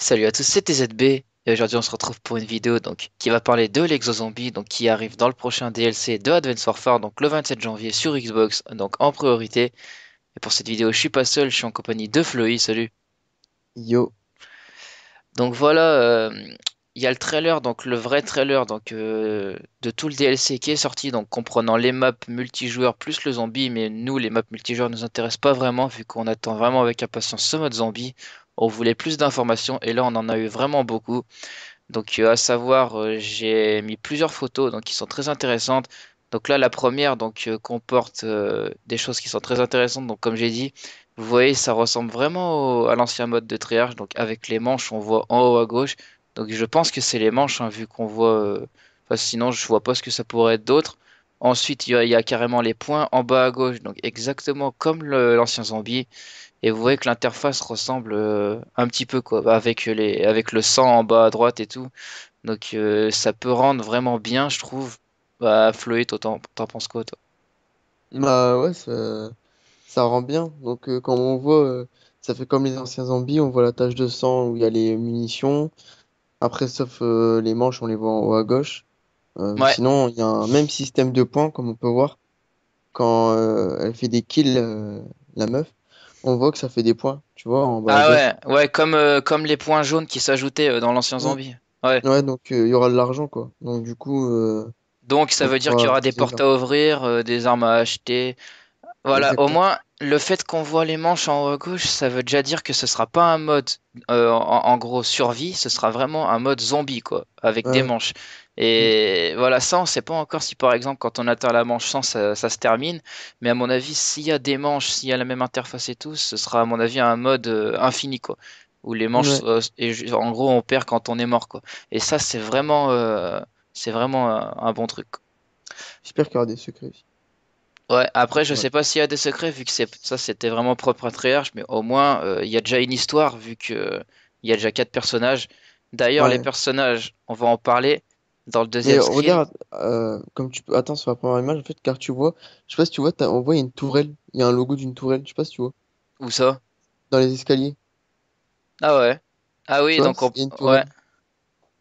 Salut à tous, c'était ZB et aujourd'hui on se retrouve pour une vidéo donc, qui va parler de l'exozombie donc qui arrive dans le prochain DLC de Advance Warfare donc le 27 janvier sur Xbox donc en priorité. Et pour cette vidéo, je suis pas seul, je suis en compagnie de Floy, salut. Yo. Donc voilà, euh, il y a le trailer donc le vrai trailer donc euh, de tout le DLC qui est sorti donc comprenant les maps multijoueurs plus le zombie mais nous les maps multijoueurs nous intéressent pas vraiment vu qu'on attend vraiment avec impatience ce mode zombie on voulait plus d'informations et là on en a eu vraiment beaucoup. Donc euh, à savoir, euh, j'ai mis plusieurs photos donc qui sont très intéressantes. Donc là la première donc euh, comporte des choses qui sont très intéressantes. Donc comme j'ai dit, vous voyez ça ressemble vraiment à l'ancien mode de triage. Donc avec les manches on voit en haut à gauche. Donc je pense que c'est les manches hein, vu qu'on voit. sinon je vois pas ce que ça pourrait être d'autre. Ensuite il y, a carrément les points en bas à gauche. Donc exactement comme l'ancien zombie et vous voyez que l'interface ressemble euh, un petit peu quoi, bah, avec, les, avec le sang en bas à droite et tout. Donc euh, ça peut rendre vraiment bien, je trouve. Bah, Floé, t'en penses quoi, toi Bah ouais, ça, rend bien. Donc euh, quand on voit, ça fait comme les anciens zombies, on voit la tache de sang où il y a les munitions. Après, sauf les manches, on les voit en haut à gauche. Sinon, il y a un même système de points, comme on peut voir. Quand elle fait des kills, la meuf, on voit que ça fait des points, tu vois. En bas ah ouais, ouais comme, euh, comme les points jaunes qui s'ajoutaient euh, dans l'ancien zombie. Ouais, donc euh, il y aura de l'argent, quoi. Donc du coup. donc ça veut dire qu'il y aura des portes à ouvrir, des armes à acheter. Voilà, au moins, le fait qu'on voit les manches en haut à gauche, ça veut déjà dire que ce sera pas un mode euh, en, gros survie, ce sera vraiment un mode zombie quoi, avec des manches. Et voilà, ça on sait pas encore si par exemple quand on atteint la manche 100 ça, se termine, mais à mon avis s'il y a des manches, s'il y a la même interface et tout, ce sera à mon avis un mode euh, infini quoi, où les manches, euh, et, en gros on perd quand on est mort quoi. Et ça c'est vraiment, c'est vraiment un, bon truc. J'espère qu'il y aura des secrets. Ouais, après, je sais pas s'il y a des secrets, vu que ça c'était vraiment propre à Treyarch, mais au moins euh, il y a déjà une histoire, vu qu'il il y a déjà quatre personnages. D'ailleurs, les personnages, on va en parler dans le deuxième. regarde, euh, comme tu attends sur la première image, en fait, car tu vois, je sais pas si tu vois, on voit y une tourelle, il y a un logo d'une tourelle, je sais pas si tu vois. Où ça Dans les escaliers. Ah ouais. Ah oui, donc on. Ouais.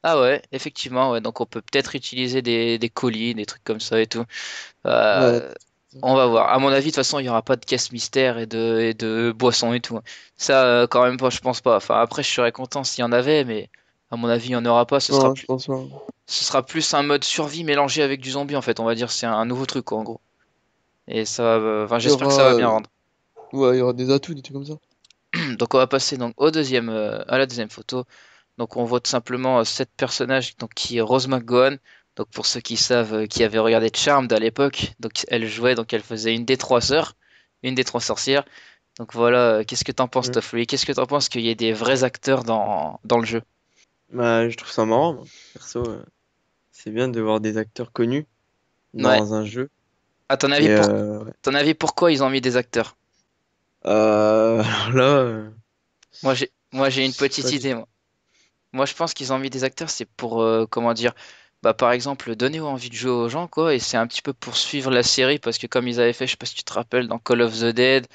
Ah ouais, effectivement, ouais. Donc on peut peut-être utiliser des, colis, des trucs comme ça et tout. Euh, on va voir. À mon avis, de toute façon, il n'y aura pas de caisse mystère et de, boissons et tout. Hein. Ça, euh, quand même, pas, je pense pas. Enfin, après, je serais content s'il y en avait, mais à mon avis, il n'y en aura pas. Ce, sera plus... ce sera plus un mode survie mélangé avec du zombie, en fait. On va dire, c'est un nouveau truc, en gros. Et ça euh, j'espère que ça va bien rendre. Euh, ouais, il y aura des atouts, des trucs comme ça. donc, on va passer donc, au deuxième, à la deuxième photo. Donc, on voit simplement cette personnage donc, qui est Rose McGowan, donc pour ceux qui savent, euh, qui avaient regardé Charmed à l'époque, donc elle jouait, donc elle faisait une des trois sœurs, une des trois sorcières. Donc voilà, euh, qu'est-ce que t'en penses, mmh. Qu'est-ce que t'en penses qu'il y ait des vrais acteurs dans, le jeu bah, Je trouve ça marrant, perso. Euh, c'est bien de voir des acteurs connus dans un jeu. À ton avis, avis, pourquoi ils ont mis des acteurs euh... Alors là. Moi, j'ai, moi, j'ai une petite idée. Moi. moi. je pense qu'ils ont mis des acteurs, c'est pour, comment dire, bah, par exemple, donner envie de jouer aux gens, quoi, et c'est un petit peu poursuivre la série, parce que comme ils avaient fait, je sais pas si tu te rappelles, dans Call of the Dead,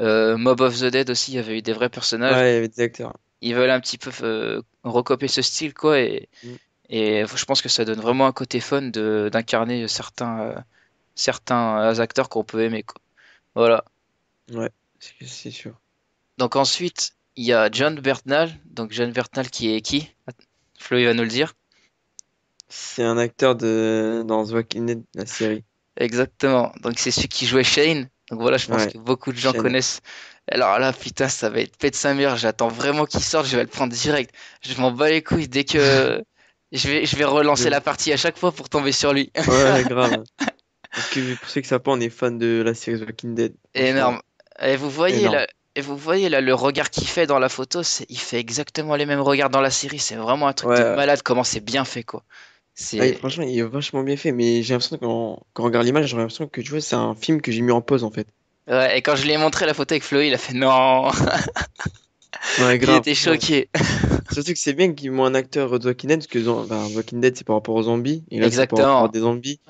euh, Mob of the Dead aussi, il y avait eu des vrais personnages. acteurs. Ils veulent un petit peu euh, recopier ce style, quoi, et, mm. et je pense que ça donne vraiment un côté fun d'incarner certains, euh, certains acteurs qu'on peut aimer, quoi. Voilà. Ouais, c'est sûr. Donc ensuite, il y a John Bertnal donc John Bertnal qui est qui Flo, il va nous le dire. C'est un acteur de dans The Walking Dead, la série. Exactement. Donc c'est celui qui jouait Shane. Donc voilà, je pense que beaucoup de gens connaissent. Alors là, putain, ça va être pète sa mère. J'attends vraiment qu'il sorte. Je vais le prendre direct. Je m'en bats les couilles dès que je vais, je vais relancer la partie à chaque fois pour tomber sur lui. Ouais, grave. Parce que pour ceux qui savent pas, on est fan de la série The Walking Dead. Énorme. Et vous voyez là. Et vous voyez là le regard qu'il fait dans la photo, il fait exactement les mêmes regards dans la série. C'est vraiment un truc de malade comment c'est bien fait quoi franchement, il est vachement bien fait, mais j'ai l'impression que quand on regarde l'image, j'ai l'impression que tu vois, c'est un film que j'ai mis en pause en fait. ouais, et quand je lui ai montré la photo avec Flo, il a fait non. il était choqué. Surtout que c'est bien qu'ils m'ont un acteur de Walking Dead, parce que The Walking Dead c'est par rapport aux zombies, et là par rapport à des zombies,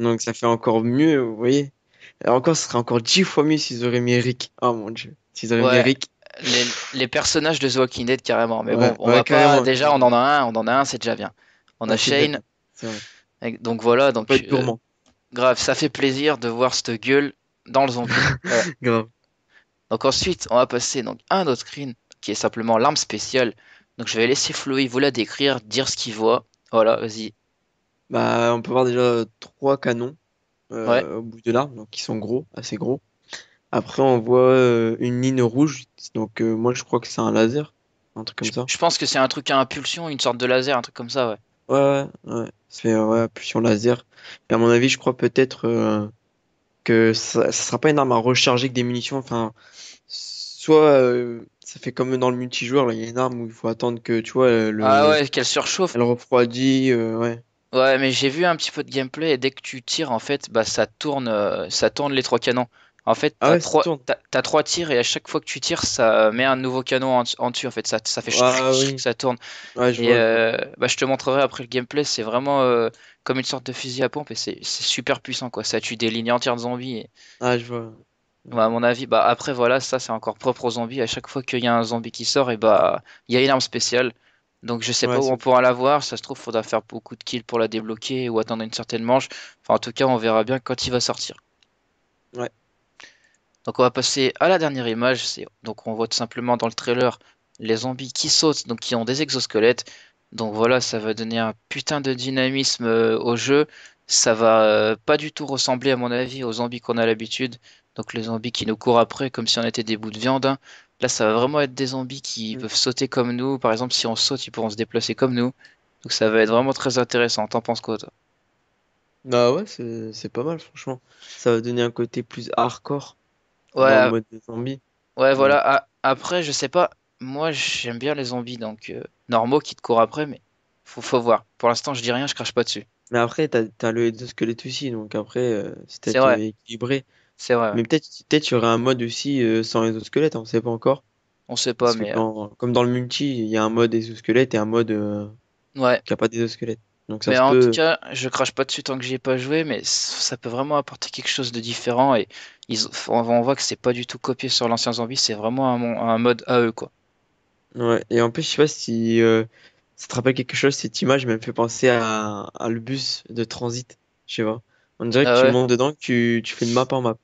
donc ça fait encore mieux, vous voyez. encore, ce serait encore 10 fois mieux s'ils auraient mis Eric Oh mon dieu, s'ils auraient mis Les, personnages de The Walking Dead carrément. Mais bon, on va pas. Déjà, on en a un, on en a un, c'est déjà bien. On a Shane, donc voilà, donc euh, grave, ça fait plaisir de voir cette gueule dans le zombie. Donc ensuite, on va passer donc un autre screen qui est simplement l'arme spéciale. Donc je vais laisser Floy vous la décrire, dire ce qu'il voit. Voilà, vas-y. Bah, on peut voir déjà trois canons euh, au bout de l'arme, donc qui sont gros, assez gros. Après, on voit euh, une ligne rouge. Donc moi, je crois que c'est un laser, un truc comme je, ça. Je pense que c'est un truc à impulsion, une sorte de laser, un truc comme ça, ouais. Ouais, ouais. C'est ouais, laser. Mais à mon avis, je crois peut-être euh, que ça, ça sera pas une arme à recharger Avec des munitions. Enfin, soit euh, ça fait comme dans le multijoueur, il y a une arme où il faut attendre que tu vois le. Ah ouais, qu'elle surchauffe. Elle refroidit, euh, ouais. Ouais, mais j'ai vu un petit peu de gameplay et dès que tu tires, en fait, bah ça tourne, ça tourne les trois canons. En fait, ah t'as as trois, tirs et à chaque fois que tu tires, ça met un nouveau canon en, dessus. En fait, ça, ça fait ah, ça tourne. je, et, euh, bah, je te montrerai après le gameplay. C'est vraiment euh, comme une sorte de fusil à pompe et c'est super puissant quoi. Ça tue des lignes entières de zombies. Et... Ah, je vois. à mon avis, bah après voilà, ça c'est encore propre aux zombies. À chaque fois qu'il y a un zombie qui sort, et bah il y a une arme spéciale. Donc je sais pas où on pourra la voir, ça se trouve il faudra faire beaucoup de kills pour la débloquer ou attendre une certaine manche. en tout cas on verra bien quand il va sortir. Ouais. Donc on va passer à la dernière image. Donc on voit tout simplement dans le trailer les zombies qui sautent, donc qui ont des exosquelettes. Donc voilà, ça va donner un putain de dynamisme euh, au jeu. Ça va euh, pas du tout ressembler, à mon avis, aux zombies qu'on a l'habitude. Donc les zombies qui nous courent après comme si on était des bouts de viande. Hein. Là, ça va vraiment être des zombies qui mm. peuvent sauter comme nous. Par exemple, si on saute, ils pourront se déplacer comme nous. Donc ça va être vraiment très intéressant. T'en penses quoi, toi Bah ouais, c'est pas mal, franchement. Ça va donner un côté plus hardcore Ouais, Ouais, voilà. Après, je sais pas. Moi, j'aime bien les zombies, donc euh, normaux qui te courent après, mais faut, faut voir. Pour l'instant, je dis rien, je crache pas dessus. Mais après, t'as as le squelette aussi, donc après, euh, c'est peut équilibré. C'est vrai. Mais peut-être peut un mode aussi les euh, sans exosquelette, on sait pas encore. On sait pas, mais. comme dans le multi, il y a un mode exosquelette et un mode ouais. qui a pas d'exosquelette mais en tout cas, je crache pas dessus tant que j'y ai pas joué, mais ça peut vraiment apporter quelque chose de différent et ils, on voit que c'est pas du tout copié sur l'ancien zombie, c'est vraiment un, mode AE quoi. Ouais, et en plus, je sais pas si euh, ça te rappelle quelque chose, cette image m'a fait penser à, le bus de transit, je sais On dirait que ah tu montes dedans, que tu, tu fais une map en map.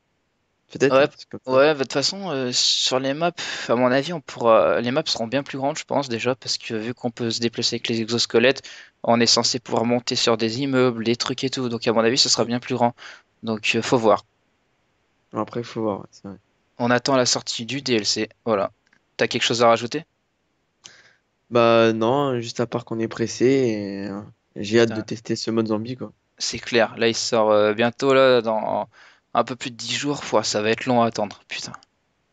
Ouais, hein, bah, de toute façon, euh, sur les maps, à mon avis, on pourra... les maps seront bien plus grandes, je pense déjà, parce que vu qu'on peut se déplacer avec les exosquelettes, on est censé pouvoir monter sur des immeubles, des trucs et tout. Donc, à mon avis, ce sera bien plus grand. Donc, euh, faut voir. Après, faut voir, On attend la sortie du DLC. Voilà. T'as quelque chose à rajouter Bah, non, juste à part qu'on est pressé euh, j'ai hâte de tester ce mode zombie, quoi. C'est clair. Là, il sort bientôt, là, dans un peu plus de 10 jours, ça va être long à attendre, putain.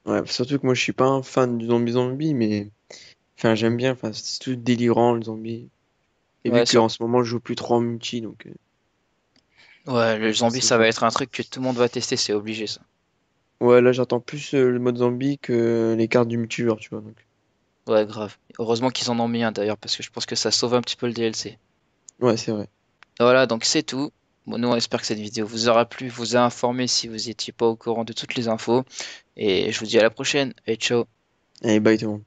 Ouais, surtout que moi je suis pas un fan du zombie zombie, mais enfin j'aime bien, enfin c'est tout délirant le zombie. Et bien en ce moment je joue plus trop en multi, donc. Euh. Ouais, le zombie ça va être un truc que tout le monde va tester, c'est obligé ça. Ouais, là j'attends plus euh, le mode zombie que les cartes du multijoueur, tu vois donc. Ouais, grave. Heureusement qu'ils en ont mis un d'ailleurs parce que je pense que ça sauve un petit peu le DLC. Ouais, c'est vrai. Voilà, donc c'est tout. Bon, nous, on espère que cette vidéo vous aura plu, vous a informé si vous n'étiez pas au courant de toutes les infos. Et je vous dis à la prochaine. Et ciao. Et bye tout le monde.